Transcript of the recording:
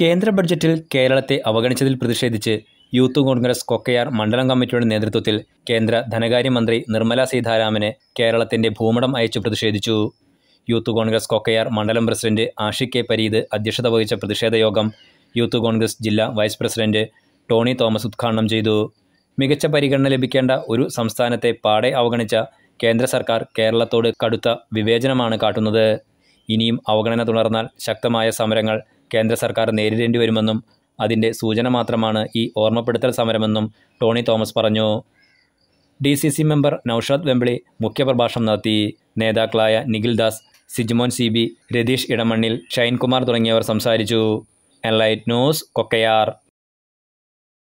കേന്ദ്ര ബഡ്ജറ്റിൽ കേരളത്തെ അവഗണിച്ചതിൽ പ്രതിഷേധിച്ച് യൂത്ത് കോൺഗ്രസ് കൊക്കയാർ മണ്ഡലം കമ്മിറ്റിയുടെ നേതൃത്വത്തിൽ കേന്ദ്ര ധനകാര്യമന്ത്രി നിർമ്മല സീതാരാമന് കേരളത്തിന്റെ ഭൂമടം അയച്ചു പ്രതിഷേധിച്ചു യൂത്ത് കോൺഗ്രസ് കൊക്കയാർ മണ്ഡലം പ്രസിഡന്റ് ആഷിക് കെ പരീത് അധ്യക്ഷത വഹിച്ച പ്രതിഷേധ യോഗം യൂത്ത് കോൺഗ്രസ് ജില്ലാ വൈസ് പ്രസിഡന്റ് ടോണി തോമസ് ഉദ്ഘാടനം ചെയ്തു മികച്ച പരിഗണന ലഭിക്കേണ്ട ഒരു സംസ്ഥാനത്തെ പാടെ അവഗണിച്ച കേന്ദ്ര സർക്കാർ കേരളത്തോട് കടുത്ത വിവേചനമാണ് കാട്ടുന്നത് ഇനിയും അവഗണന തുടർന്നാൽ ശക്തമായ സമരങ്ങൾ കേന്ദ്ര സർക്കാർ നേരിടേണ്ടി വരുമെന്നും അതിൻ്റെ സൂചന മാത്രമാണ് ഈ ഓർമ്മപ്പെടുത്തൽ സമരമെന്നും ടോണി തോമസ് പറഞ്ഞു D C C member Noushad Vembili മുഖ്യപ്രഭാഷണം നടത്തി നേതാക്കളായ നിഖിൽ ദാസ് സിജ്മോൻ സി ബി രതീഷ് ഇടമണ്ണിൽ ഷൈൻകുമാർ തുടങ്ങിയവർ സംസാരിച്ചു എൻലൈറ്റ് ന്യൂസ് കൊക്കയാർ